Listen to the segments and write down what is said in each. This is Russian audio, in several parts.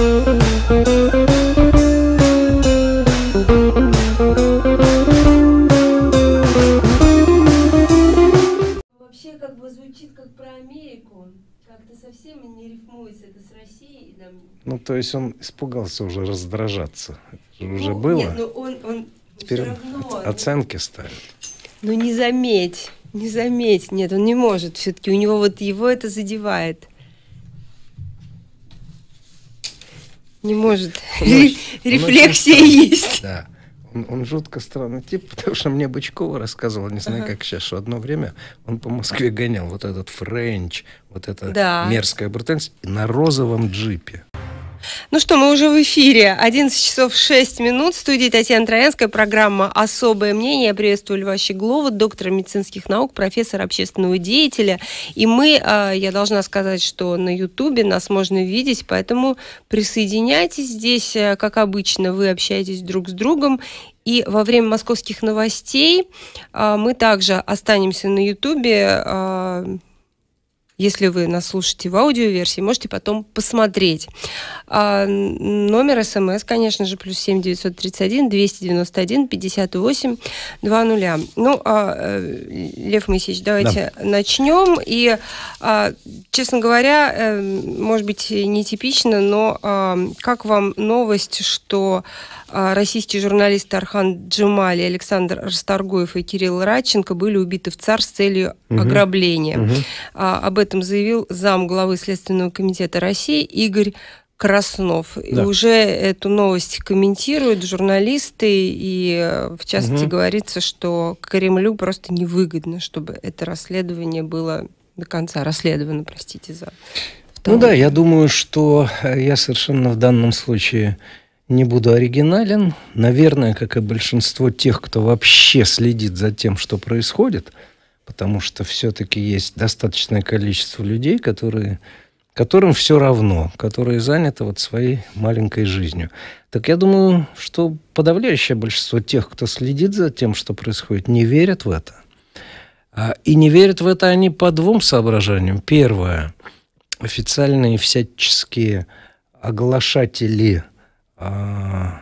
Вообще как бы звучит как про Америку, как-то совсем не рифмуется это с Россией. Там... Ну, то есть он испугался уже раздражаться. Это уже ну, было. Нет, но ну, он, он Теперь равно, ну. оценки ну... ставит. Ну, не заметь, не заметь. Нет, он не может все-таки. У него вот его это задевает. Не может. Рефлексия есть. Да. Он, он жутко странный тип, потому что мне Бычкова рассказывал, не знаю, как сейчас, что одно время он по Москве гонял вот этот френч, вот это да. мерзкая брутальность на розовом джипе. Ну что, мы уже в эфире. 11 часов 6 минут. Студия студии Татьяна Троянская. Программа «Особое мнение». Я приветствую Льва Щеглова, доктора медицинских наук, профессора общественного деятеля. И мы, а, я должна сказать, что на Ютубе нас можно видеть, поэтому присоединяйтесь здесь. А, как обычно, вы общаетесь друг с другом. И во время московских новостей а, мы также останемся на Ютубе если вы нас слушаете в аудиоверсии, можете потом посмотреть. А, номер смс, конечно же, плюс 7 931 291 58 20. Ну, а, э, Лев Моисеевич, давайте да. начнем. И, а, честно говоря, э, может быть, нетипично, но а, как вам новость, что... Что а российские журналисты Архан Джемали, Александр Расторгуев и Кирилл Радченко были убиты в ЦАР с целью угу. ограбления. Угу. А, об этом заявил зам главы Следственного комитета России Игорь Краснов. Да. И уже эту новость комментируют журналисты, и э, в частности угу. говорится, что Кремлю просто невыгодно, чтобы это расследование было до конца расследовано, простите за... Ну да, я думаю, что э, я совершенно в данном случае не буду оригинален. Наверное, как и большинство тех, кто вообще следит за тем, что происходит, потому что все-таки есть достаточное количество людей, которые, которым все равно, которые заняты вот своей маленькой жизнью. Так я думаю, что подавляющее большинство тех, кто следит за тем, что происходит, не верят в это. А, и не верят в это они по двум соображениям. Первое. Официальные всяческие оглашатели – а,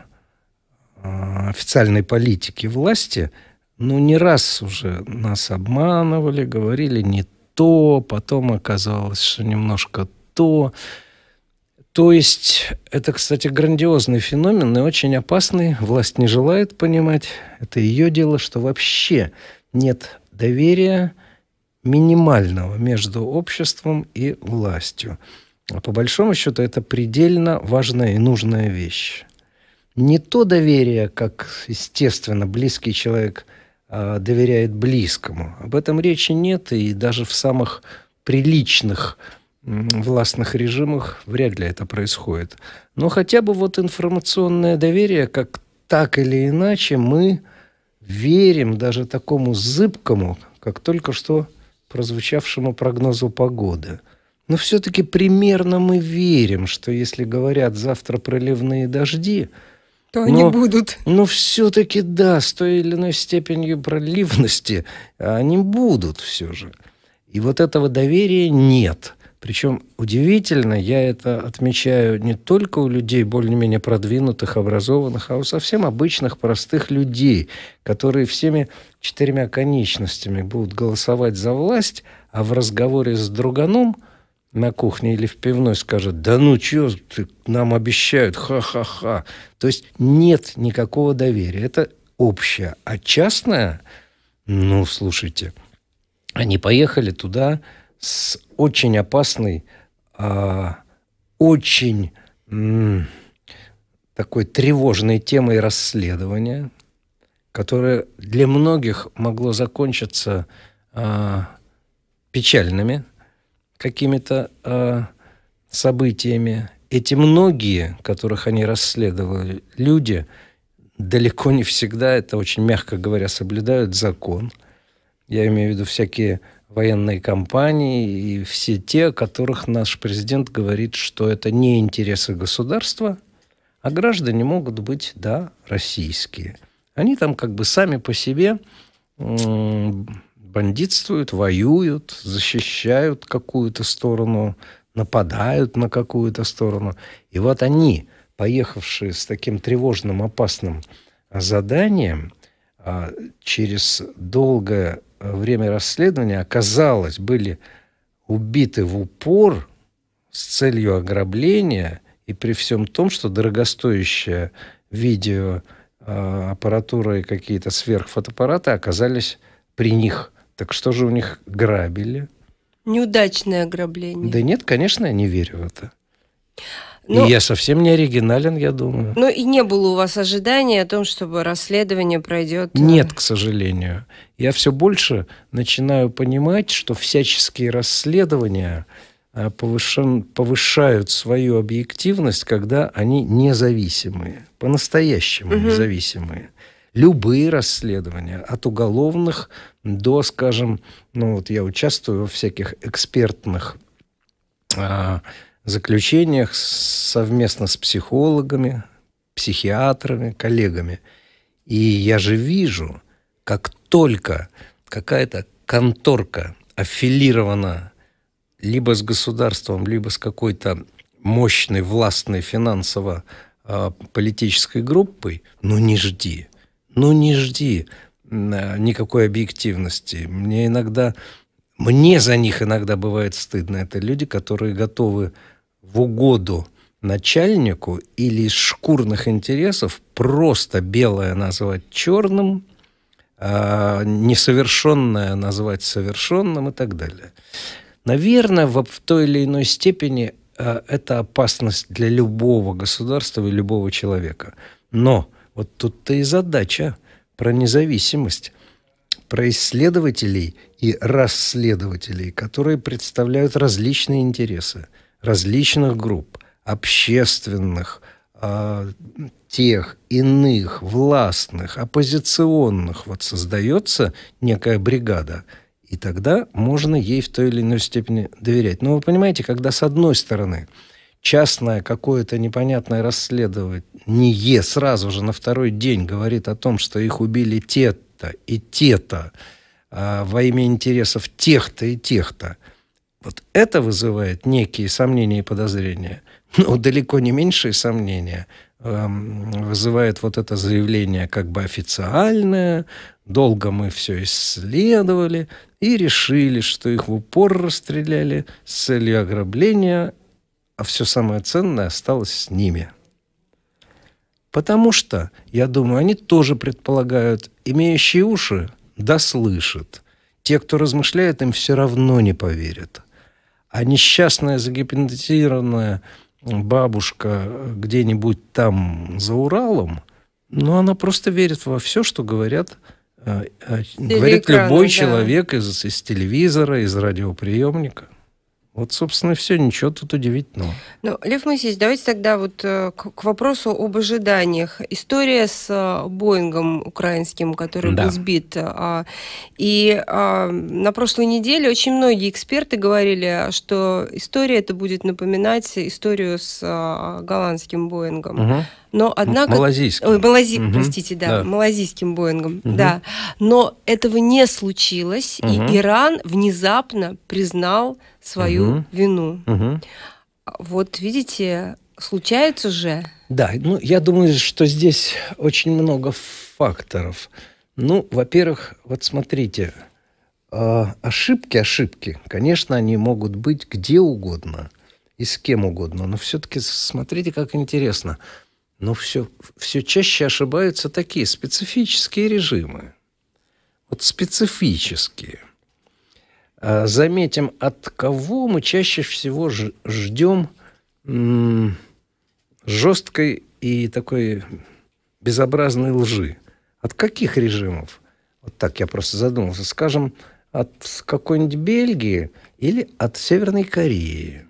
а, официальной политики власти, ну, не раз уже нас обманывали, говорили не то, потом оказалось, что немножко то. То есть это, кстати, грандиозный феномен и очень опасный. Власть не желает понимать. Это ее дело, что вообще нет доверия минимального между обществом и властью. А по большому счету это предельно важная и нужная вещь. Не то доверие, как, естественно, близкий человек э, доверяет близкому. Об этом речи нет, и даже в самых приличных властных режимах вряд ли это происходит. Но хотя бы вот информационное доверие, как так или иначе мы верим даже такому зыбкому, как только что прозвучавшему прогнозу погоды. Но все-таки примерно мы верим, что если говорят завтра проливные дожди, то но, они будут. Но все-таки да, с той или иной степенью проливности а они будут все же. И вот этого доверия нет. Причем удивительно, я это отмечаю не только у людей более-менее продвинутых, образованных, а у совсем обычных, простых людей, которые всеми четырьмя конечностями будут голосовать за власть, а в разговоре с друганом – на кухне или в пивной скажет, да ну чё, ты, нам обещают, ха-ха-ха. То есть нет никакого доверия. Это общее. А частное, ну, слушайте, они поехали туда с очень опасной, а, очень м- такой тревожной темой расследования, которое для многих могло закончиться а, печальными какими-то э, событиями. Эти многие, которых они расследовали, люди далеко не всегда, это очень мягко говоря, соблюдают закон. Я имею в виду всякие военные компании и все те, о которых наш президент говорит, что это не интересы государства, а граждане могут быть, да, российские. Они там как бы сами по себе бандитствуют, воюют, защищают какую-то сторону, нападают на какую-то сторону. И вот они, поехавшие с таким тревожным, опасным а, заданием, а, через долгое а, время расследования оказалось, были убиты в упор с целью ограбления, и при всем том, что дорогостоящая видео и какие-то сверхфотоаппараты оказались при них. Так что же у них грабили? Неудачное ограбление. Да нет, конечно, я не верю в это. Но... И я совсем не оригинален, я думаю. Ну и не было у вас ожидания о том, чтобы расследование пройдет? Э, нет, к сожалению. Я все больше начинаю понимать, что всяческие расследования э, повышен, повышают свою объективность, когда они независимые, по-настоящему угу. независимые любые расследования, от уголовных до, скажем, ну вот я участвую во всяких экспертных а, заключениях совместно с психологами, психиатрами, коллегами. И я же вижу, как только какая-то конторка аффилирована либо с государством, либо с какой-то мощной, властной финансово-политической а, группой, ну не жди ну не жди э, никакой объективности. Мне иногда, мне за них иногда бывает стыдно. Это люди, которые готовы в угоду начальнику или из шкурных интересов просто белое назвать черным, а несовершенное назвать совершенным и так далее. Наверное, в, в той или иной степени э, это опасность для любого государства и любого человека. Но вот тут-то и задача про независимость, про исследователей и расследователей, которые представляют различные интересы различных групп, общественных, э, тех, иных, властных, оппозиционных. Вот создается некая бригада, и тогда можно ей в той или иной степени доверять. Но вы понимаете, когда с одной стороны – частное какое-то непонятное расследование сразу же на второй день говорит о том, что их убили те-то и те-то а, во имя интересов тех-то и тех-то, вот это вызывает некие сомнения и подозрения. Но далеко не меньшие сомнения эм, вызывает вот это заявление как бы официальное, долго мы все исследовали и решили, что их в упор расстреляли с целью ограбления а все самое ценное осталось с ними. Потому что, я думаю, они тоже предполагают, имеющие уши да слышат. Те, кто размышляет, им все равно не поверят. А несчастная загипнотизированная бабушка где-нибудь там за Уралом, ну, она просто верит во все, что говорят э, э, Телеэкраны, говорит любой да. человек из, из телевизора, из радиоприемника. Вот, собственно, все, ничего тут удивительного. Ну, Лев Моисеевич, давайте тогда вот э, к, к вопросу об ожиданиях. История с э, Боингом украинским, который да. был сбит. Э, а, и а, на прошлой неделе очень многие эксперты говорили, что история это будет напоминать историю с голландским Боингом. Угу но однако... Малазийским. Ой, малази... угу. простите, да, да, малазийским Боингом, угу. да. Но этого не случилось, угу. и Иран внезапно признал свою угу. вину. Угу. Вот видите, случается же. Да, ну я думаю, что здесь очень много факторов. Ну, во-первых, вот смотрите, э, ошибки, ошибки, конечно, они могут быть где угодно и с кем угодно, но все-таки смотрите, как интересно – но все, все чаще ошибаются такие специфические режимы. Вот специфические. А, заметим, от кого мы чаще всего ждем жесткой и такой безобразной лжи. От каких режимов? Вот так я просто задумался. Скажем, от какой-нибудь Бельгии или от Северной Кореи,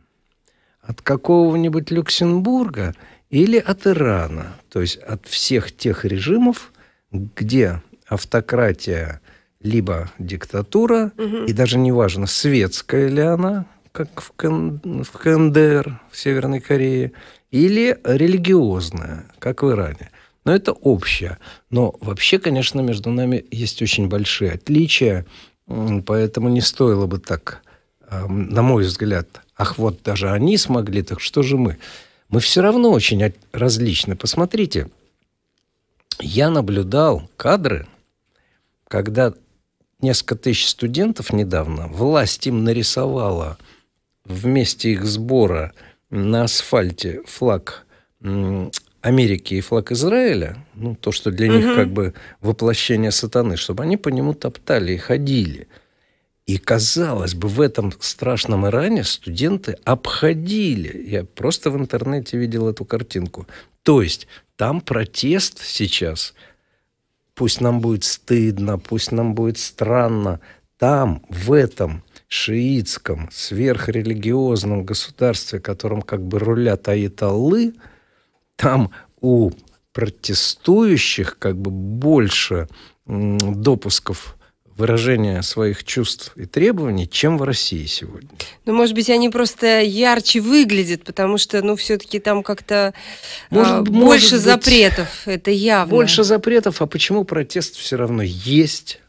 от какого-нибудь Люксембурга – или от Ирана, то есть от всех тех режимов, где автократия либо диктатура, угу. и даже неважно, светская ли она, как в, Кан... в КНДР, в Северной Корее, или религиозная, как в Иране. Но это общее. Но вообще, конечно, между нами есть очень большие отличия, поэтому не стоило бы так, на мой взгляд, ах, вот даже они смогли, так что же мы? мы все равно очень различны. Посмотрите, я наблюдал кадры, когда несколько тысяч студентов недавно власть им нарисовала вместе их сбора на асфальте флаг Америки и флаг Израиля, ну, то, что для угу. них как бы воплощение сатаны, чтобы они по нему топтали и ходили – и, казалось бы, в этом страшном Иране студенты обходили. Я просто в интернете видел эту картинку. То есть там протест сейчас. Пусть нам будет стыдно, пусть нам будет странно. Там, в этом шиитском, сверхрелигиозном государстве, которым как бы рулят аиталы, там у протестующих как бы больше допусков выражения своих чувств и требований, чем в России сегодня. Ну, может быть, они просто ярче выглядят, потому что, ну, все-таки там как-то а, может, а, больше может запретов, быть, это явно. Больше запретов, а почему протест все равно есть?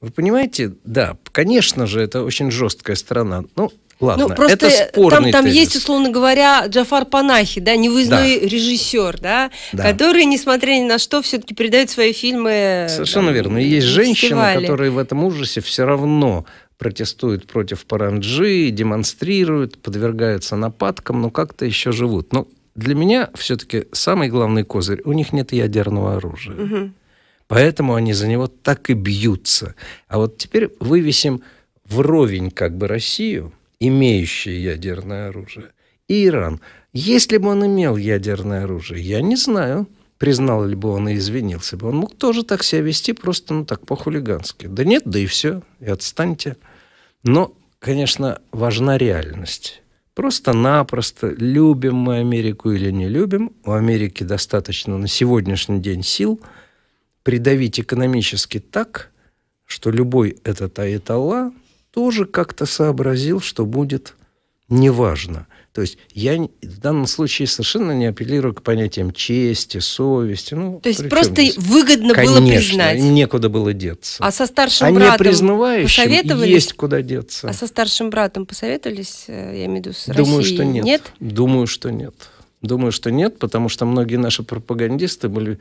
Вы понимаете, да, конечно же, это очень жесткая страна. Ну, Ладно, ну, просто это спорный там, там есть, условно говоря, Джафар Панахи, да, невыездной да. режиссер, да, да, который, несмотря ни на что, все-таки передает свои фильмы. Совершенно там, верно. И есть женщины, которые в этом ужасе все равно протестуют против паранджи, демонстрируют, подвергаются нападкам, но как-то еще живут. Но для меня все-таки самый главный козырь – у них нет ядерного оружия. Угу. Поэтому они за него так и бьются. А вот теперь вывесим вровень как бы Россию – имеющие ядерное оружие, и Иран. Если бы он имел ядерное оружие, я не знаю, признал ли бы он и извинился бы. Он мог тоже так себя вести, просто ну так по-хулигански. Да нет, да и все, и отстаньте. Но, конечно, важна реальность. Просто-напросто, любим мы Америку или не любим, у Америки достаточно на сегодняшний день сил придавить экономически так, что любой этот Аятолла тоже как-то сообразил, что будет неважно. То есть я в данном случае совершенно не апеллирую к понятиям чести, совести. Ну, То есть просто здесь? выгодно Конечно, было признать. некуда было деться. А со старшим а братом признавающим посоветовались? есть куда деться. А со старшим братом посоветовались, э, я имею в виду, с Думаю, Россией? что нет. нет. Думаю, что нет. Думаю, что нет, потому что многие наши пропагандисты были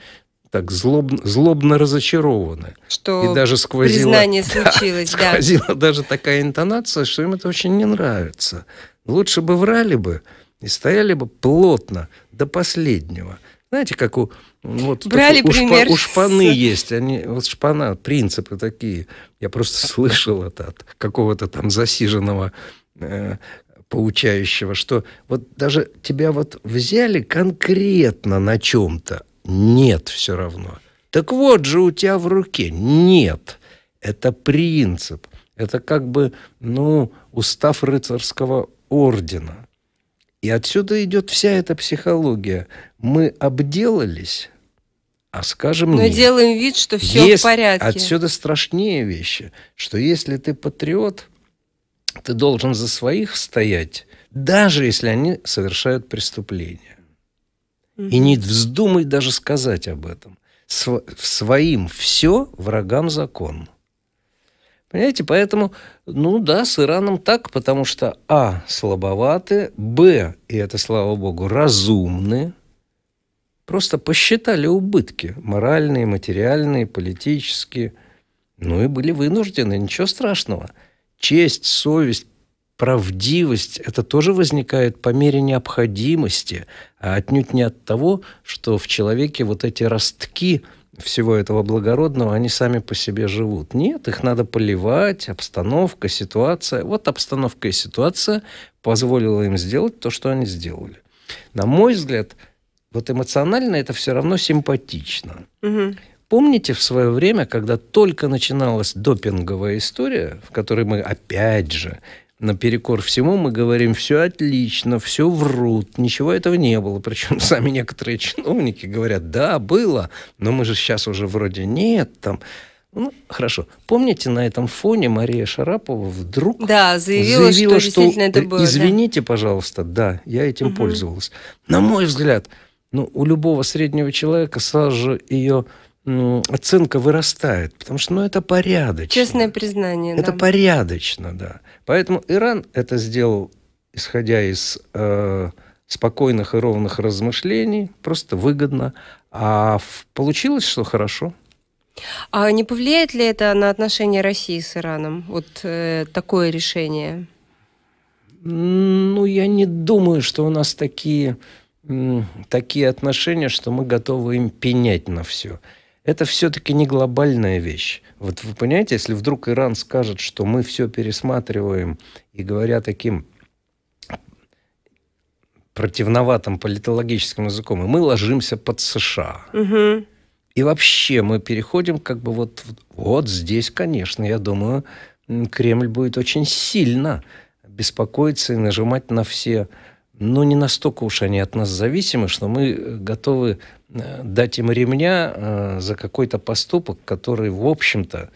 так злобно, злобно разочарованы. Что и даже сквозило, признание случилось, да, да. даже такая интонация, что им это очень не нравится. Лучше бы врали бы и стояли бы плотно до последнего. Знаете, как у вот Брали у, пример. Шпа, у шпаны есть, они вот шпана принципы такие. Я просто слышал это от какого-то там засиженного э, поучающего, что вот даже тебя вот взяли конкретно на чем-то, нет все равно. Так вот же у тебя в руке. Нет. Это принцип. Это как бы, ну, устав рыцарского ордена. И отсюда идет вся эта психология. Мы обделались, а скажем Но нет. делаем вид, что все Есть в порядке. Отсюда страшнее вещи, что если ты патриот, ты должен за своих стоять, даже если они совершают преступление mm И не вздумай даже сказать об этом. Сво- своим все врагам закон. Понимаете, поэтому, ну да, с Ираном так, потому что А слабоваты, Б, и это слава богу, разумны, просто посчитали убытки моральные, материальные, политические, ну и были вынуждены, ничего страшного. Честь, совесть, правдивость, это тоже возникает по мере необходимости, а отнюдь не от того, что в человеке вот эти ростки всего этого благородного, они сами по себе живут. Нет, их надо поливать, обстановка, ситуация. Вот обстановка и ситуация позволила им сделать то, что они сделали. На мой взгляд, вот эмоционально это все равно симпатично. Угу. Помните в свое время, когда только начиналась допинговая история, в которой мы опять же наперекор всему мы говорим, все отлично, все врут, ничего этого не было. Причем сами некоторые чиновники говорят, да, было, но мы же сейчас уже вроде нет, там... Ну, хорошо. Помните, на этом фоне Мария Шарапова вдруг да, заявила, заявила что, что это было. Извините, да? пожалуйста, да, я этим угу. пользовалась. На мой взгляд, ну, у любого среднего человека сразу же ее... Ну, оценка вырастает, потому что ну, это порядочно. Честное признание. Это да. порядочно, да. Поэтому Иран это сделал, исходя из э, спокойных и ровных размышлений, просто выгодно. А получилось, что хорошо. А не повлияет ли это на отношения России с Ираном? Вот э, такое решение? Ну, я не думаю, что у нас такие, такие отношения, что мы готовы им пенять на все это все-таки не глобальная вещь. Вот вы понимаете, если вдруг Иран скажет, что мы все пересматриваем, и говоря таким противноватым политологическим языком, и мы ложимся под США. Угу. И вообще мы переходим как бы вот, вот здесь, конечно, я думаю, Кремль будет очень сильно беспокоиться и нажимать на все но ну, не настолько уж они от нас зависимы, что мы э, готовы э, дать им ремня э, за какой-то поступок, который, в общем-то,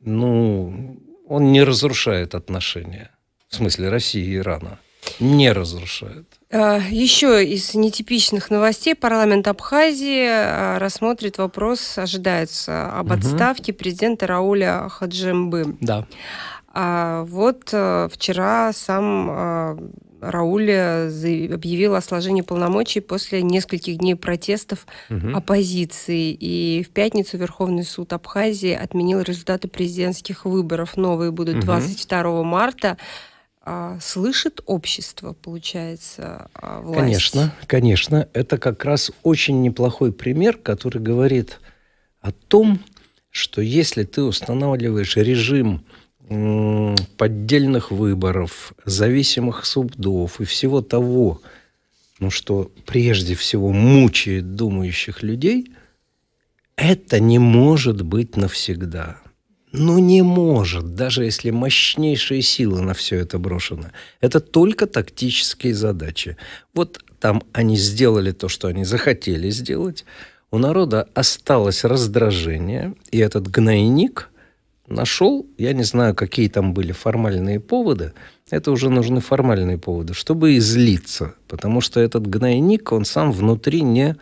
ну, он не разрушает отношения. В смысле России и Ирана. Не разрушает. А, Еще из нетипичных новостей парламент Абхазии а, рассмотрит вопрос, ожидается, об отставке президента Рауля Хаджимбы. Да. А вот вчера сам а, Рауль э, объявил о сложении полномочий после нескольких дней протестов угу. оппозиции. И в пятницу Верховный суд Абхазии отменил результаты президентских выборов. Новые будут угу. 22 марта а, слышит общество, получается, власть. Конечно, конечно. Это как раз очень неплохой пример, который говорит о том, что если ты устанавливаешь режим поддельных выборов, зависимых судов и всего того, ну, что прежде всего мучает думающих людей, это не может быть навсегда. Ну, не может, даже если мощнейшие силы на все это брошены. Это только тактические задачи. Вот там они сделали то, что они захотели сделать. У народа осталось раздражение, и этот гнойник – нашел, я не знаю, какие там были формальные поводы, это уже нужны формальные поводы, чтобы излиться, потому что этот гнойник, он сам внутри не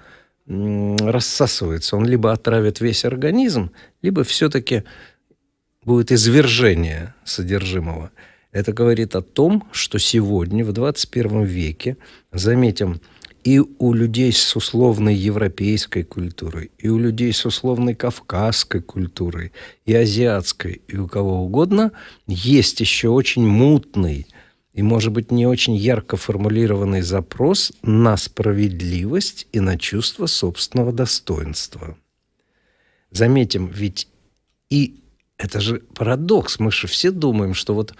рассасывается, он либо отравит весь организм, либо все-таки будет извержение содержимого. Это говорит о том, что сегодня, в 21 веке, заметим, и у людей с условной европейской культурой, и у людей с условной кавказской культурой, и азиатской, и у кого угодно, есть еще очень мутный и, может быть, не очень ярко формулированный запрос на справедливость и на чувство собственного достоинства. Заметим, ведь и это же парадокс, мы же все думаем, что вот,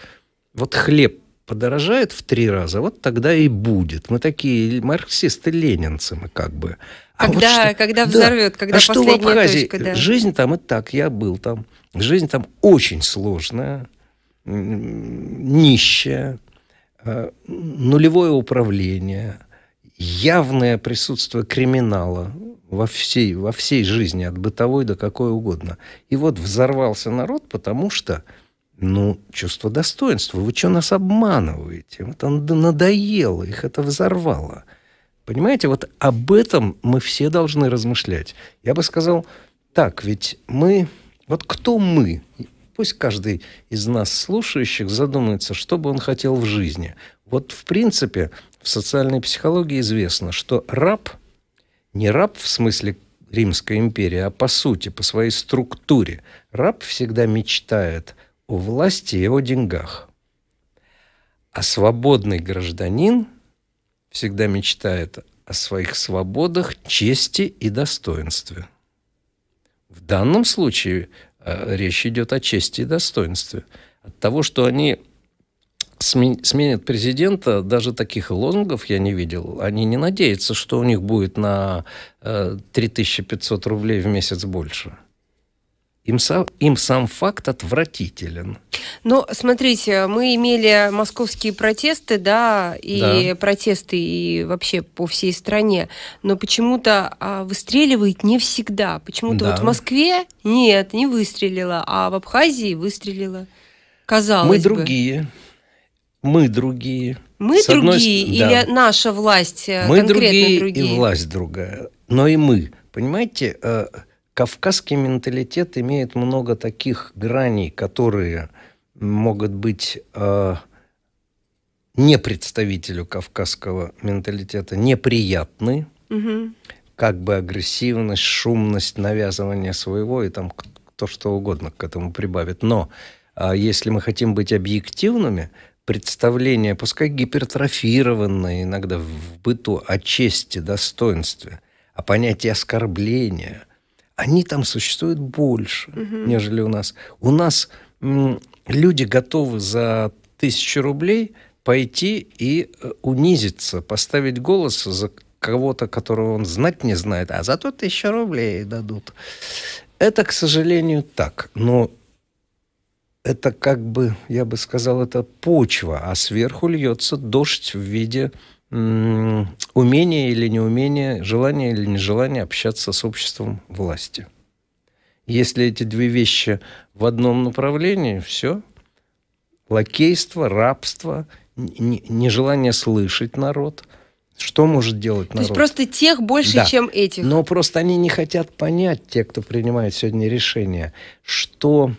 вот хлеб подорожает в три раза, вот тогда и будет. Мы такие марксисты-ленинцы, мы как бы. А когда, вот что, когда взорвет, да. когда а что в Абхазии? Точка, да. Жизнь там и так, я был там. Жизнь там очень сложная, нищая, а, нулевое управление, явное присутствие криминала во всей, во всей жизни, от бытовой до какой угодно. И вот взорвался народ, потому что ну, чувство достоинства. Вы что нас обманываете? Вот он надоело, их это взорвало. Понимаете, вот об этом мы все должны размышлять. Я бы сказал, так, ведь мы... Вот кто мы? Пусть каждый из нас, слушающих, задумается, что бы он хотел в жизни. Вот, в принципе, в социальной психологии известно, что раб, не раб в смысле Римской империи, а по сути, по своей структуре, раб всегда мечтает – у власти и о деньгах. А свободный гражданин всегда мечтает о своих свободах, чести и достоинстве. В данном случае э, речь идет о чести и достоинстве. От того, что они сменят президента, даже таких лозунгов я не видел. Они не надеются, что у них будет на 3500 э, рублей в месяц больше им сам, им сам факт отвратителен. Ну, смотрите, мы имели московские протесты, да, и да. протесты и вообще по всей стране, но почему-то а, выстреливает не всегда. Почему-то да. вот в Москве нет, не выстрелила, а в Абхазии выстрелила. Казалось мы бы. другие, мы другие. Мы С другие одной... или да. наша власть э, мы конкретно другие, другие? и власть другая, но и мы, понимаете? Э, Кавказский менталитет имеет много таких граней, которые могут быть э, не представителю кавказского менталитета неприятны, угу. как бы агрессивность, шумность, навязывание своего и там то, что угодно к этому прибавит. Но э, если мы хотим быть объективными, представление, пускай гипертрофированное иногда в быту о чести, достоинстве, о понятии оскорбления – они там существуют больше, угу. нежели у нас. У нас люди готовы за тысячу рублей пойти и э, унизиться, поставить голос за кого-то, которого он знать не знает, а зато тысячу рублей дадут. Это, к сожалению, так. Но это как бы, я бы сказал, это почва, а сверху льется дождь в виде умение или неумение, желание или нежелание общаться с обществом власти. Если эти две вещи в одном направлении, все. Лакейство, рабство, нежелание слышать народ. Что может делать народ? То есть просто тех больше, да. чем этих. Но просто они не хотят понять, те, кто принимает сегодня решения, что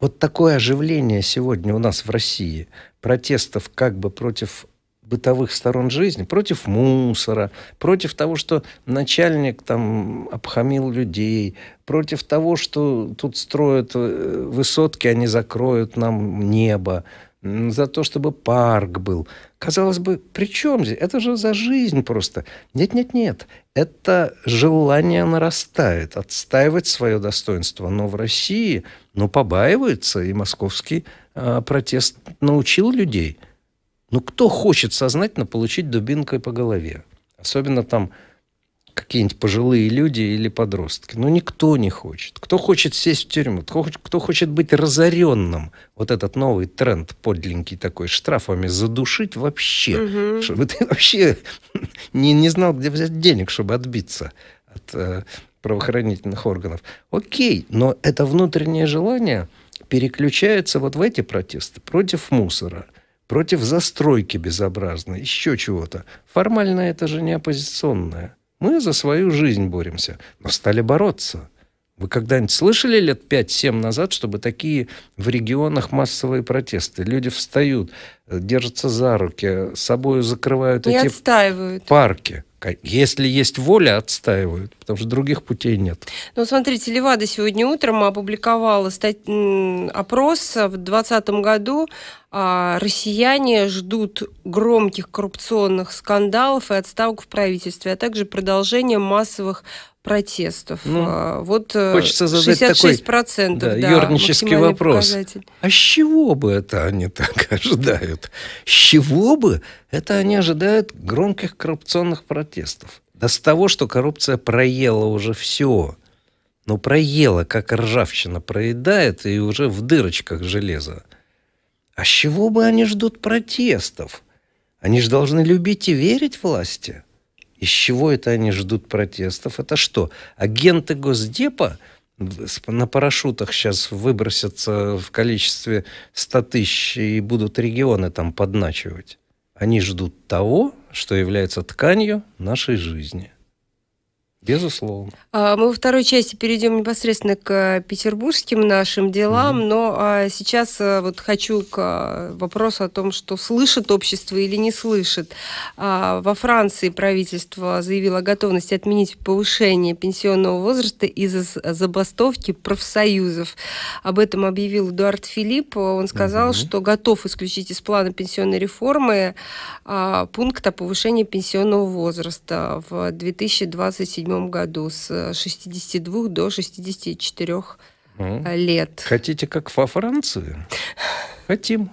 вот такое оживление сегодня у нас в России протестов как бы против бытовых сторон жизни, против мусора, против того, что начальник там обхамил людей, против того, что тут строят э, высотки, они закроют нам небо, за то, чтобы парк был. Казалось бы, при чем здесь? Это же за жизнь просто. Нет-нет-нет, это желание нарастает, отстаивать свое достоинство. Но в России, ну, побаивается и московский э, протест научил людей – ну, кто хочет сознательно получить дубинкой по голове? Особенно там какие-нибудь пожилые люди или подростки. Ну, никто не хочет. Кто хочет сесть в тюрьму? Кто, хочет, кто хочет быть разоренным? Вот этот новый тренд подленький такой, штрафами задушить вообще. Угу. Чтобы ты вообще не, не знал, где взять денег, чтобы отбиться от э, правоохранительных органов. Окей, но это внутреннее желание переключается вот в эти протесты против мусора – против застройки безобразной, еще чего-то. Формально это же не оппозиционное. Мы за свою жизнь боремся, но стали бороться. Вы когда-нибудь слышали лет 5-7 назад, чтобы такие в регионах массовые протесты? Люди встают, э, держатся за руки, собою закрывают и эти отстаивают. парки. Если есть воля, отстаивают, потому что других путей нет. Ну, смотрите, Левада сегодня утром опубликовала стать... опрос в 2020 году а, россияне ждут громких коррупционных скандалов и отставок в правительстве, а также продолжения массовых протестов. Ну, а, вот э, хочется задать 66 такой да, да, вопрос. Показатель. А с чего бы это они так ожидают? С чего бы это они ожидают громких коррупционных протестов? Да с того, что коррупция проела уже все. Ну, проела, как ржавчина проедает, и уже в дырочках железо. А с чего бы они ждут протестов? Они же должны любить и верить власти. Из чего это они ждут протестов? Это что, агенты Госдепа на парашютах сейчас выбросятся в количестве 100 тысяч и будут регионы там подначивать? Они ждут того, что является тканью нашей жизни – Безусловно. А, мы во второй части перейдем непосредственно к э, петербургским нашим делам, mm-hmm. но а, сейчас э, вот хочу к э, вопросу о том, что слышит общество или не слышит. А, во Франции правительство заявило о готовности отменить повышение пенсионного возраста из-за забастовки профсоюзов. Об этом объявил Эдуард Филипп. Он сказал, mm-hmm. что готов исключить из плана пенсионной реформы пункт о повышении пенсионного возраста в 2027 1947 году с 62 э, до 64 mm. лет. Хотите, как во Франции? Хотим.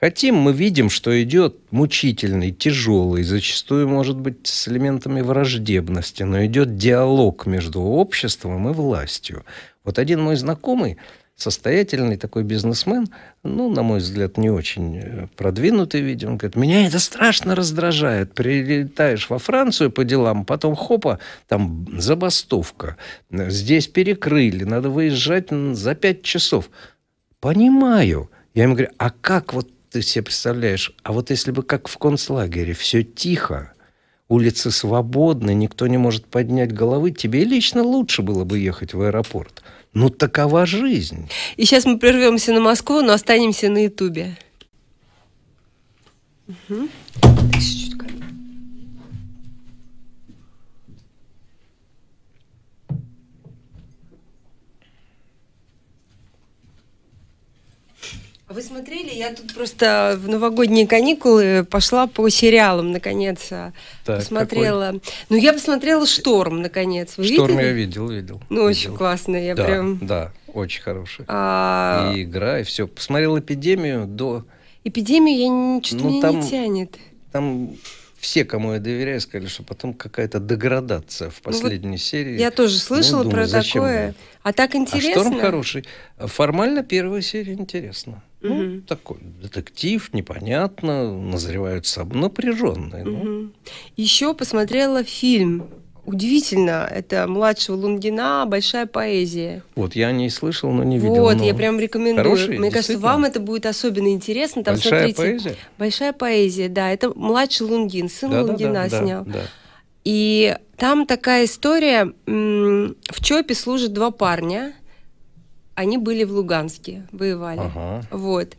Хотим, мы видим, что идет мучительный, тяжелый, зачастую, может быть, с элементами враждебности, но идет диалог между обществом и властью. Вот один мой знакомый, состоятельный такой бизнесмен, ну, на мой взгляд, не очень э, продвинутый, видимо, говорит, меня это страшно раздражает. Прилетаешь во Францию по делам, потом хопа, там забастовка, здесь перекрыли, надо выезжать за пять часов. Понимаю. Я ему говорю, а как вот ты себе представляешь, а вот если бы как в концлагере, все тихо, улицы свободны, никто не может поднять головы, тебе лично лучше было бы ехать в аэропорт. Ну, такова жизнь. И сейчас мы прервемся на Москву, но останемся на Ютубе. Угу. Еще чуть-чуть. вы смотрели? Я тут просто в новогодние каникулы пошла по сериалам, наконец. А, так, посмотрела. Какой? Ну, я посмотрела «Шторм», наконец. Вы «Шторм» видели? я видел, видел. Ну, видел. очень классно. Я да, прям... Да, очень хороший. А... И игра, и все. Посмотрел «Эпидемию» до... «Эпидемию» я ничего ну, там, не тянет. Там все, кому я доверяю, сказали, что потом какая-то деградация в ну последней ну, серии. Я тоже ну, слышала ну, думаю, про зачем такое. Мне? А так интересно. А Шторм хороший. Формально первая серия интересна. Угу. Ну, такой детектив, непонятно, назревают сам напряженные. Угу. Ну. Еще посмотрела фильм Удивительно, это младшего Лунгина большая поэзия. Вот я не слышал, но не видел. Вот, но... я прям рекомендую. Хороший, Мне кажется, вам это будет особенно интересно. Там, большая смотрите, поэзия. Большая поэзия, да. Это младший Лунгин, сын да, Лунгина да, да, снял. Да, да. И там такая история. В Чопе служат два парня. Они были в Луганске, воевали. Ага. Вот.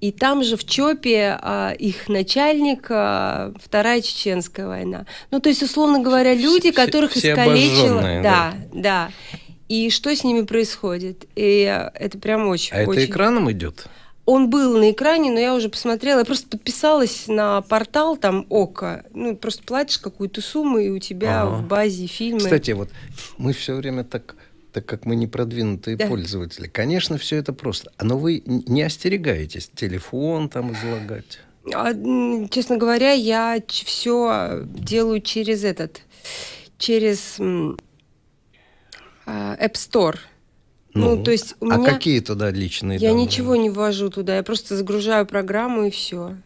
И там же в Чопе а, их начальник, а, Вторая Чеченская война. Ну, то есть, условно говоря, люди, все, которых все искалечило. Да, да, да. И что с ними происходит? И это прям очень. А очень... это экраном идет? Он был на экране, но я уже посмотрела. Я просто подписалась на портал там ОКО. Ну, просто платишь какую-то сумму, и у тебя ага. в базе фильмы. Кстати, вот мы все время так так как мы не продвинутые да. пользователи. Конечно, все это просто. А, но вы не остерегаетесь телефон там излагать? А, честно говоря, я все делаю через этот, через м, а, App Store. Ну, ну, то есть у а меня... какие туда личные Я данные? ничего не ввожу туда, я просто загружаю программу и все.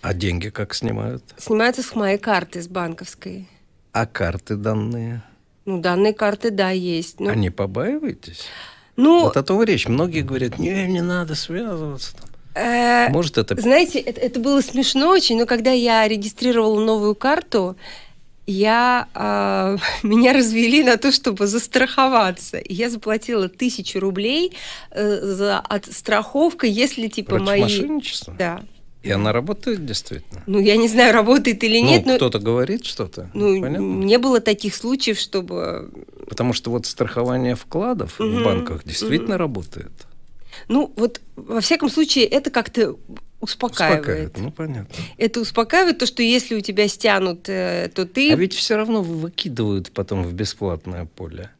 А деньги как снимают? Снимаются с моей карты, с банковской. А карты данные? Ну, данные карты, да, есть. Но... Ну, а не побаиваетесь? Ну, вот от этого речь. Многие говорят, не, не надо связываться. там. Э, Может, это... Знаете, это, это было смешно очень, но когда я регистрировала новую карту, я, э, меня развели на то, чтобы застраховаться. я заплатила тысячу рублей э, за от страховка, если типа Против мои... Мошенничества? Да. И она работает действительно? Ну, я не знаю, работает или ну, нет. Ну, кто-то говорит что-то. Ну, Понятно? не было таких случаев, чтобы... Потому что вот страхование вкладов угу. в банках действительно угу. работает. Ну, вот, во всяком случае, это как-то успокаивает. Успокаивает, ну понятно. Это успокаивает то, что если у тебя стянут, э, то ты... А ведь все равно выкидывают потом в бесплатное поле.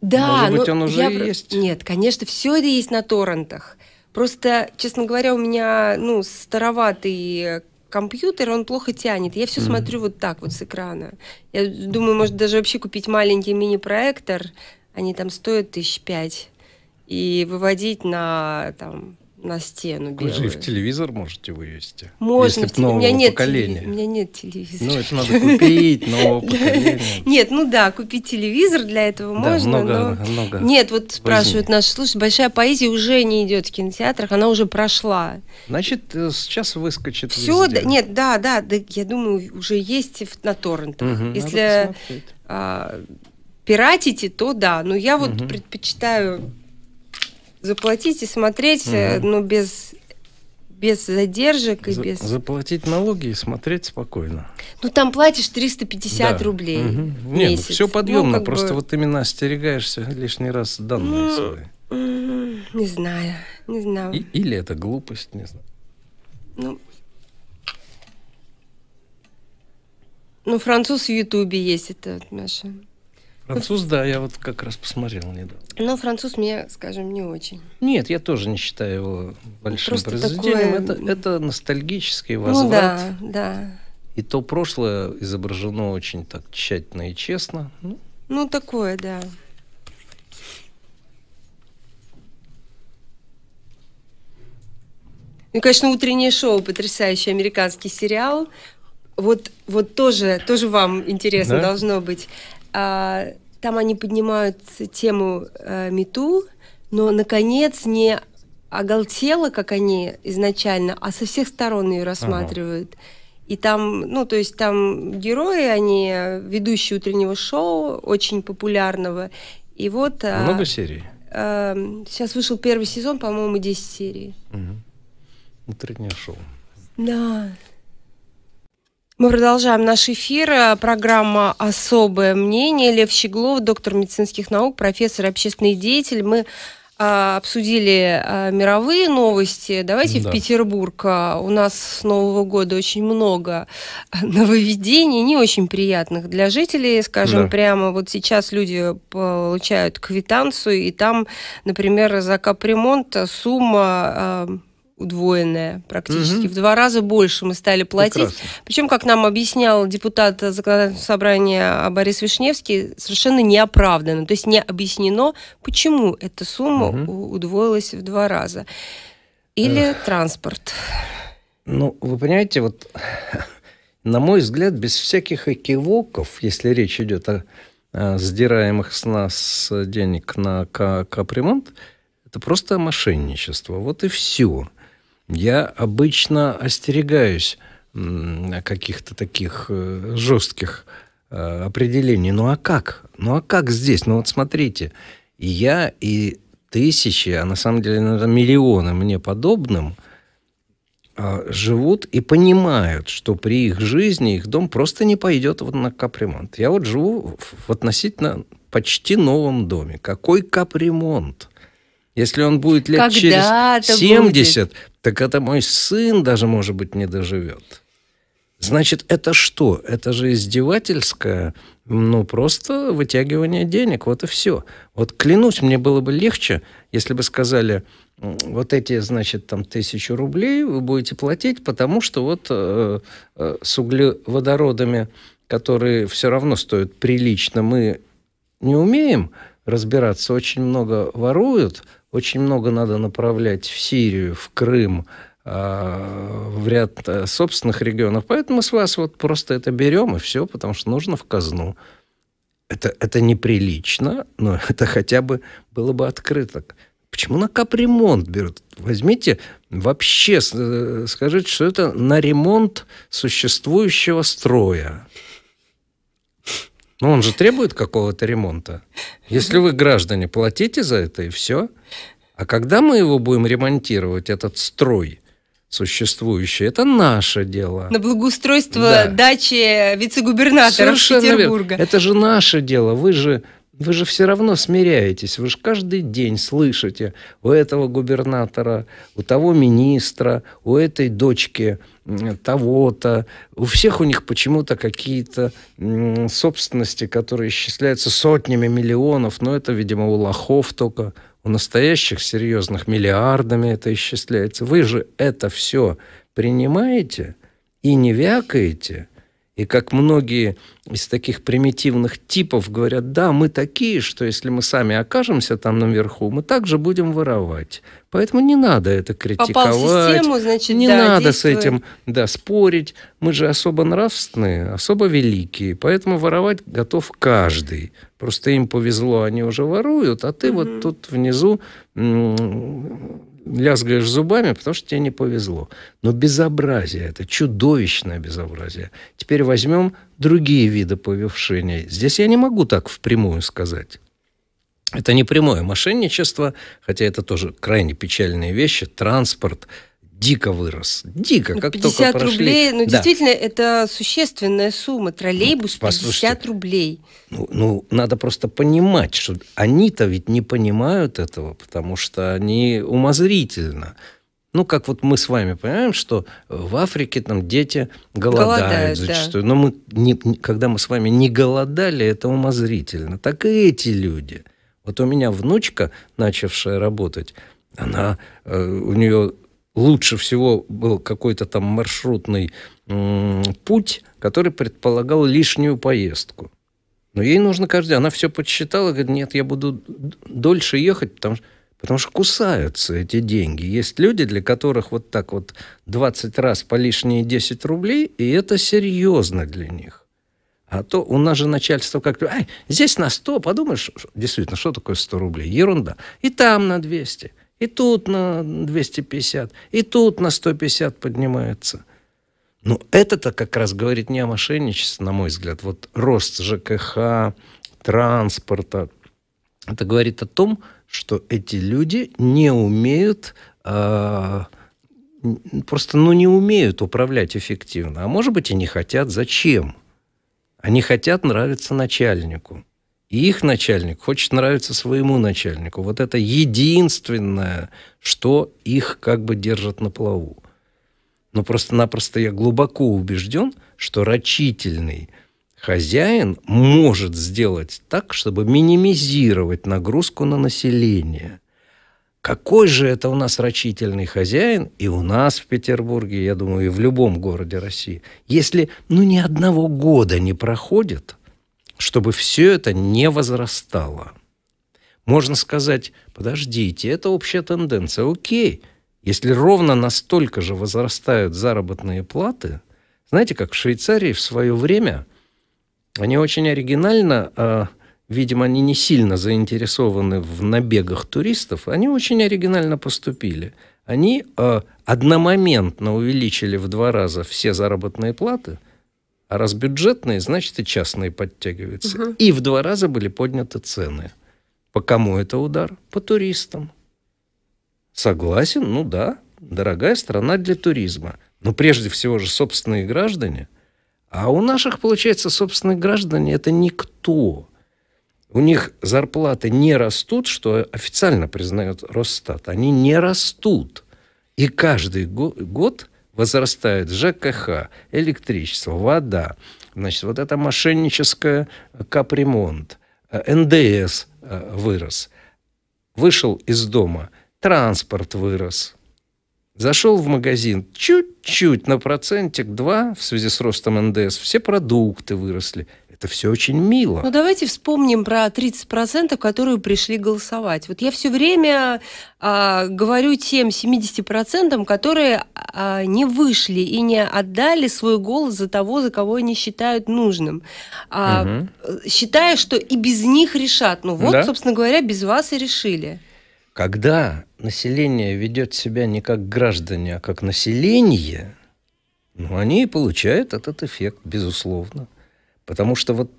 Да, Может быть, он уже я... есть? Нет, конечно, все это есть на торрентах. Просто, честно говоря, у меня, ну, староватый компьютер, он плохо тянет. Я все mm-hmm. смотрю вот так вот с экрана. Я думаю, может даже вообще купить маленький мини-проектор. Они там стоят тысяч пять. И выводить на там на стену белую. Вы же в телевизор можете вывести. Можно. Если в... нового у меня нет поколения. У меня нет телевизора. Ну, это надо купить нового поколения. Нет, ну да, купить телевизор для этого можно. много, много. Нет, вот спрашивают наши слушатели, большая поэзия уже не идет в кинотеатрах, она уже прошла. Значит, э, сейчас выскочит Все, нет, да, да, я думаю, уже есть на торрентах. Если а, пиратите, то да. Но я вот предпочитаю заплатить и смотреть, угу. ну, без без задержек и За, без... Заплатить налоги и смотреть спокойно. Ну, там платишь 350 да. рублей угу. в Нет, ну, месяц. Ну, все подъемно, ну, просто бы... вот именно остерегаешься лишний раз данные ну, свои. Не знаю, не знаю. И, или это глупость, не знаю. Ну, ну француз в Ютубе есть, это наша... Француз, да, я вот как раз посмотрел недавно. Но француз мне, скажем, не очень. Нет, я тоже не считаю его большим Просто произведением. Такое... Это, это ностальгический ну возврат. Ну, да, да. И то прошлое изображено очень так тщательно и честно. Ну, ну такое, да. Ну, конечно, утреннее шоу, потрясающий американский сериал. Вот, вот тоже, тоже вам интересно да? должно быть. А, там они поднимают тему э, мету, но, наконец, не оголтело, как они изначально, а со всех сторон ее рассматривают. Ага. И там, ну, то есть там герои, они э, ведущие утреннего шоу, очень популярного. И вот... Э, Много а, серий? А, сейчас вышел первый сезон, по-моему, 10 серий. Угу. Утреннее шоу. Да. Мы продолжаем наш эфир. Э, программа «Особое мнение». Лев Щеглов, доктор медицинских наук, профессор общественный деятель. Мы а, обсудили а, мировые новости. Давайте да. в Петербург. А, у нас с Нового года очень много нововведений, не очень приятных для жителей. Скажем, да. прямо вот сейчас люди получают квитанцию, и там, например, за капремонт сумма удвоенная практически. Угу. В два раза больше мы стали платить. Прекрасно. Причем, как нам объяснял депутат законодательного собрания Борис Вишневский, совершенно неоправданно. То есть не объяснено, почему эта сумма угу. удвоилась в два раза. Или Эх. транспорт. Ну, вы понимаете, вот, на мой взгляд, без всяких экивоков, если речь идет о, о сдираемых с нас денег на капремонт, это просто мошенничество. Вот и все. Я обычно остерегаюсь каких-то таких э, жестких э, определений. Ну а как? Ну а как здесь? Ну вот смотрите, и я, и тысячи, а на самом деле, наверное, миллионы мне подобным а, живут и понимают, что при их жизни их дом просто не пойдет вот на капремонт. Я вот живу в относительно почти новом доме. Какой капремонт? Если он будет лет Когда через 70, будет? так это мой сын даже, может быть, не доживет. Значит, это что? Это же издевательское, ну, просто вытягивание денег, вот и все. Вот клянусь, мне было бы легче, если бы сказали, вот эти, значит, там тысячу рублей вы будете платить, потому что вот э, э, с углеводородами, которые все равно стоят прилично, мы не умеем разбираться, очень много воруют – очень много надо направлять в Сирию, в Крым, а, в ряд э, собственных регионов. Поэтому мы с вас вот просто это берем и все, потому что нужно в казну. Это, это неприлично, но это хотя бы было бы открыто. Почему на капремонт берут? Возьмите, вообще э, скажите, что это на ремонт существующего строя. Но ну, он же требует какого-то ремонта. Если вы, граждане, платите за это, и все. А когда мы его будем ремонтировать, этот строй существующий, это наше дело. На благоустройство да. дачи вице-губернатора Совершенно Петербурга. Верно. Это же наше дело. Вы же вы же все равно смиряетесь, вы же каждый день слышите у этого губернатора, у того министра, у этой дочки того-то. У всех у них почему-то какие-то собственности, которые исчисляются сотнями миллионов, но это, видимо, у лохов только, у настоящих серьезных миллиардами это исчисляется. Вы же это все принимаете и не вякаете – и как многие из таких примитивных типов говорят, да, мы такие, что если мы сами окажемся там наверху, мы также будем воровать. Поэтому не надо это критиковать. Попал в систему, значит, не да, надо действует. с этим да, спорить. Мы же особо нравственные, особо великие, поэтому воровать готов каждый. Просто им повезло, они уже воруют, а ты угу. вот тут внизу лязгаешь зубами, потому что тебе не повезло. Но безобразие это, чудовищное безобразие. Теперь возьмем другие виды повешения. Здесь я не могу так впрямую сказать. Это не прямое мошенничество, хотя это тоже крайне печальные вещи. Транспорт, дико вырос. Дико, ну, как 50 только прошли. рублей, ну да. действительно, это существенная сумма. Троллейбус ну, 50 рублей. Ну, ну, надо просто понимать, что они-то ведь не понимают этого, потому что они умозрительно. Ну, как вот мы с вами понимаем, что в Африке там дети голодают, голодают зачастую. Да. Но мы, не, когда мы с вами не голодали, это умозрительно. Так и эти люди. Вот у меня внучка, начавшая работать, она, э, у нее лучше всего был какой-то там маршрутный путь, который предполагал лишнюю поездку. Но ей нужно каждый. Она все подсчитала, говорит, нет, я буду дольше ехать, потому что Потому что кусаются эти деньги. Есть люди, для которых вот так вот 20 раз по лишние 10 рублей, и это серьезно для них. А то у нас же начальство как-то, ай, здесь на 100, подумаешь, действительно, что такое 100 рублей? Ерунда. И там на 200. И тут на 250, и тут на 150 поднимается. Но ну, это-то как раз говорит не о мошенничестве, на мой взгляд. Вот рост ЖКХ, транспорта. Это говорит о том, что эти люди не умеют э, просто, ну, не умеют управлять эффективно. А может быть, и не хотят. Зачем? Они хотят нравиться начальнику. И их начальник хочет нравиться своему начальнику. Вот это единственное, что их как бы держит на плаву. Но просто-напросто я глубоко убежден, что рачительный хозяин может сделать так, чтобы минимизировать нагрузку на население. Какой же это у нас рачительный хозяин и у нас в Петербурге, я думаю, и в любом городе России, если ну ни одного года не проходит – чтобы все это не возрастало. Можно сказать, подождите, это общая тенденция. Окей, если ровно настолько же возрастают заработные платы, знаете, как в Швейцарии в свое время, они очень оригинально, э, видимо, они не сильно заинтересованы в набегах туристов, они очень оригинально поступили. Они э, одномоментно увеличили в два раза все заработные платы – а раз бюджетные, значит и частные подтягиваются. Угу. И в два раза были подняты цены. По кому это удар? По туристам. Согласен, ну да, дорогая страна для туризма. Но прежде всего же собственные граждане. А у наших, получается, собственные граждане – это никто. У них зарплаты не растут, что официально признает Росстат. Они не растут. И каждый год возрастает ЖКХ, электричество, вода, значит, вот это мошенническое капремонт, э, НДС э, вырос, вышел из дома, транспорт вырос, зашел в магазин чуть-чуть на процентик 2 в связи с ростом НДС, все продукты выросли – это все очень мило. Ну, давайте вспомним про 30%, которые пришли голосовать. Вот я все время а, говорю тем 70%, которые а, не вышли и не отдали свой голос за того, за кого они считают нужным. А, угу. Считая, что и без них решат. Ну вот, да? собственно говоря, без вас и решили. Когда население ведет себя не как граждане, а как население, ну, они и получают этот эффект, безусловно. Потому что вот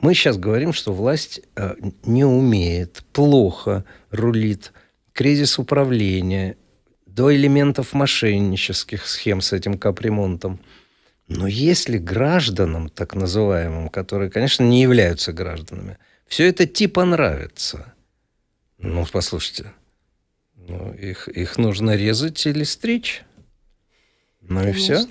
мы сейчас говорим, что власть э, не умеет, плохо рулит, кризис управления, до элементов мошеннических схем с этим капремонтом. Но если гражданам, так называемым, которые, конечно, не являются гражданами, все это типа нравится, ну, послушайте, ну, их, их нужно резать или стричь. Ну Конечно. и все.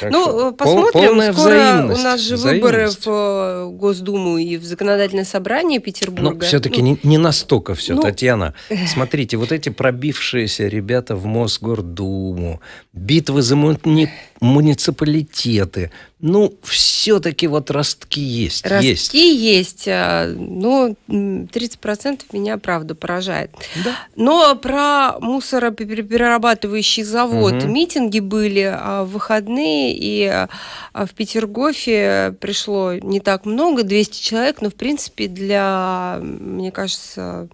Так ну, что, э, посмотрим. Скоро у нас же выборы в э, Госдуму и в законодательное собрание ну, Петербурга. Но все-таки ну, не, не настолько все, ну, Татьяна. Э. Смотрите, вот эти пробившиеся ребята в Мосгордуму, битвы за муни муниципалитеты. Ну, все-таки вот ростки есть. Ростки есть, есть а, но 30% меня, правда, поражает. Да. Но про мусороперерабатывающий завод угу. митинги были а, в выходные, и а, в Петергофе пришло не так много, 200 человек, но, в принципе, для, мне кажется,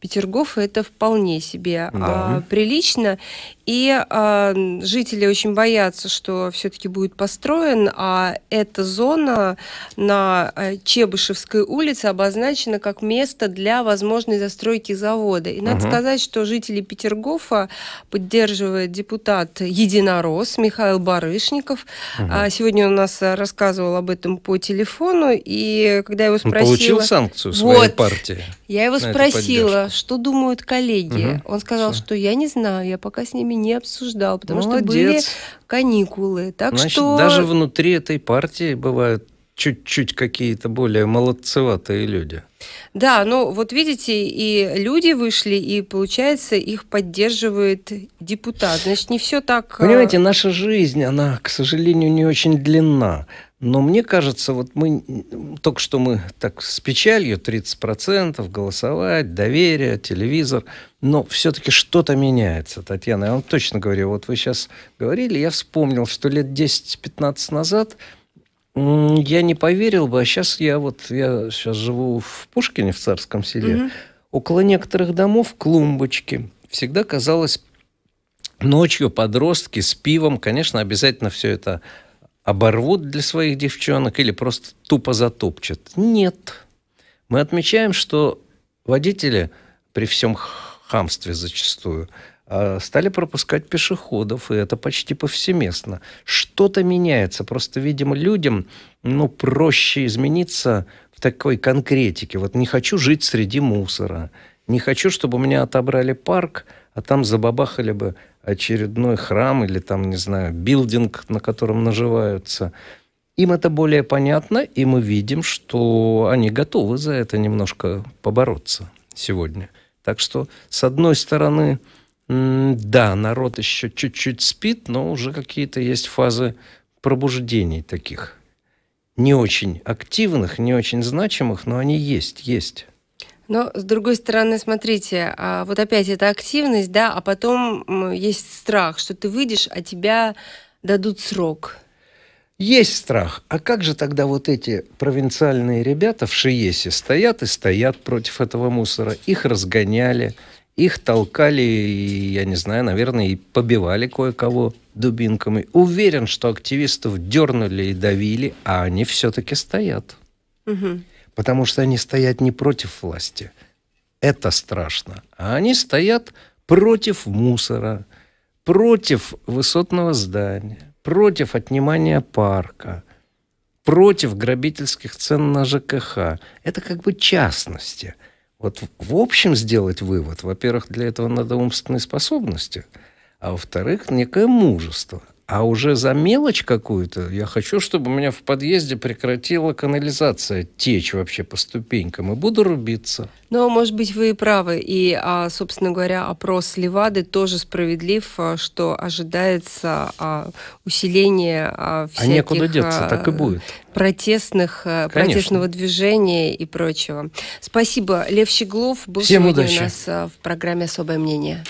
Петергоф это вполне себе да. а, прилично. И э, жители очень боятся, что все-таки будет построен, а эта зона на э, Чебышевской улице обозначена как место для возможной застройки завода. И угу. надо сказать, что жители Петергофа поддерживает депутат Единорос Михаил Барышников. Угу. А сегодня он у нас рассказывал об этом по телефону, и когда я его спросила... Он получил санкцию своей вот, партии. Я его спросила, что думают коллеги. Угу. Он сказал, Все. что я не знаю, я пока с ними нами не обсуждал, потому Молодец. что были каникулы. Так Значит, что... даже внутри этой партии бывают чуть-чуть какие-то более молодцеватые люди. Да, ну вот видите, и люди вышли, и получается, их поддерживает депутат. Значит, не все так... Понимаете, э, наша жизнь, она, к сожалению, не очень длинна. Но мне кажется, вот мы только что мы так с печалью 30% голосовать, доверие, телевизор, но все-таки что-то меняется, Татьяна. Я вам точно говорю, вот вы сейчас говорили, я вспомнил, что лет 10-15 назад я не поверил бы, а сейчас я вот, я сейчас живу в Пушкине, в Царском селе, угу. около некоторых домов клумбочки. Всегда казалось Ночью подростки с пивом, конечно, обязательно все это оборвут для своих девчонок или просто тупо затопчат. Нет. Мы отмечаем, что водители при всем хамстве зачастую а, стали пропускать пешеходов, и это почти повсеместно. Что-то меняется, просто, видимо, людям ну, проще измениться в такой конкретике. Вот не хочу жить среди мусора, не хочу, чтобы у меня отобрали парк, а там забабахали бы очередной храм или там, не знаю, билдинг, на котором наживаются. Им это более понятно, и мы видим, что они готовы за это немножко побороться сегодня. Так что, с одной стороны, да, народ еще чуть-чуть спит, но уже какие-то есть фазы пробуждений таких. Не очень активных, не очень значимых, но они есть, есть. Но, с другой стороны, смотрите, а, вот опять эта активность, да, а потом есть страх, что ты выйдешь, а тебя дадут срок. Есть страх. А как же тогда вот эти провинциальные ребята в Шиесе стоят и стоят против этого мусора? Их разгоняли, их толкали, и, я не знаю, наверное, и побивали кое-кого дубинками. Уверен, что активистов дернули и давили, а они все-таки стоят. Угу потому что они стоят не против власти. Это страшно. А они стоят против мусора, против высотного здания, против отнимания парка, против грабительских цен на ЖКХ. Это как бы частности. Вот в общем сделать вывод, во-первых, для этого надо умственные способности, а во-вторых, некое мужество. А уже за мелочь какую-то я хочу, чтобы у меня в подъезде прекратила канализация течь вообще по ступенькам, и буду рубиться. Но, ну, может быть, вы и правы. И, а, собственно говоря, опрос Левады тоже справедлив, а, что ожидается а, усиление всяких... А некуда деться, так и будет. Протестных, Конечно. протестного движения и прочего. Спасибо. Лев Щеглов был Всем сегодня удачи. у нас в программе «Особое мнение».